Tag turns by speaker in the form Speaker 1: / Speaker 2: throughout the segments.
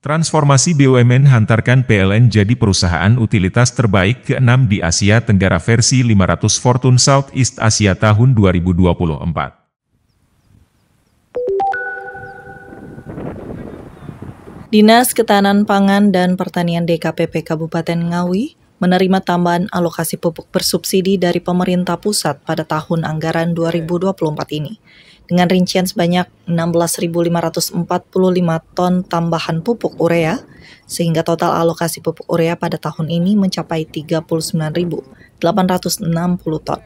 Speaker 1: Transformasi BUMN hantarkan PLN jadi perusahaan utilitas terbaik ke-6 di Asia Tenggara versi 500 Fortune Southeast Asia tahun 2024. Dinas Ketahanan Pangan dan Pertanian DKPP Kabupaten Ngawi menerima tambahan alokasi pupuk bersubsidi dari pemerintah pusat pada tahun anggaran 2024 ini dengan rincian sebanyak 16.545 ton tambahan pupuk urea, sehingga total alokasi pupuk urea pada tahun ini mencapai 39.860 ton.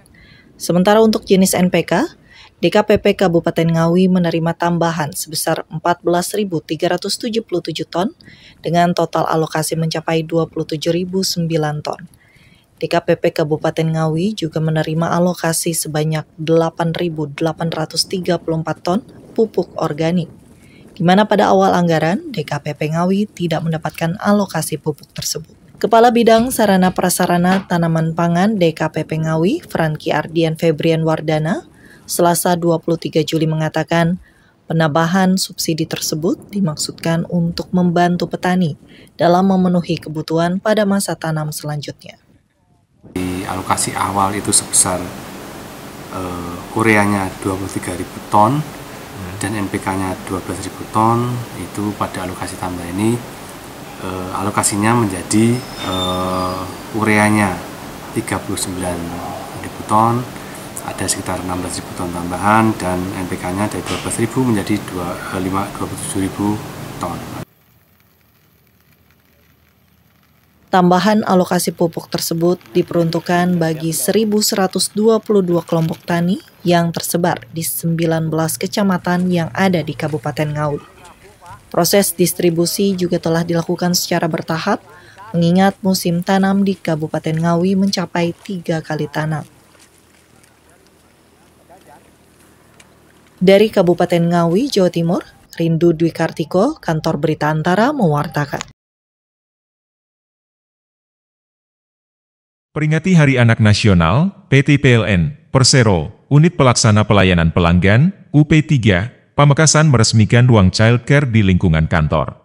Speaker 1: Sementara untuk jenis NPK, DKPP Kabupaten Ngawi menerima tambahan sebesar 14.377 ton dengan total alokasi mencapai 27.009 ton. DKPP Kabupaten Ngawi juga menerima alokasi sebanyak 8.834 ton pupuk organik. Di mana pada awal anggaran, DKPP Ngawi tidak mendapatkan alokasi pupuk tersebut. Kepala Bidang Sarana Prasarana Tanaman Pangan DKPP Ngawi, Franky Ardian Febrian Wardana, Selasa 23 Juli mengatakan, Penambahan subsidi tersebut dimaksudkan untuk membantu petani dalam memenuhi kebutuhan pada masa tanam selanjutnya
Speaker 2: alokasi awal itu sebesar uh, ureanya 23.000 ton hmm. dan NPK-nya 12.000 ton itu pada alokasi tambah ini uh, alokasinya menjadi uh, ureanya 39.000 ton ada sekitar 16.000 ton tambahan dan NPK-nya dari 12.000 menjadi 27.000 ton.
Speaker 1: Tambahan alokasi pupuk tersebut diperuntukkan bagi 1.122 kelompok tani yang tersebar di 19 kecamatan yang ada di Kabupaten Ngawi. Proses distribusi juga telah dilakukan secara bertahap, mengingat musim tanam di Kabupaten Ngawi mencapai tiga kali tanam. Dari Kabupaten Ngawi, Jawa Timur, Rindu Dwi Kartiko, Kantor Berita Antara, mewartakan.
Speaker 2: Peringati Hari Anak Nasional, PT PLN, Persero, Unit Pelaksana Pelayanan Pelanggan, UP3, Pamekasan meresmikan ruang childcare di lingkungan kantor.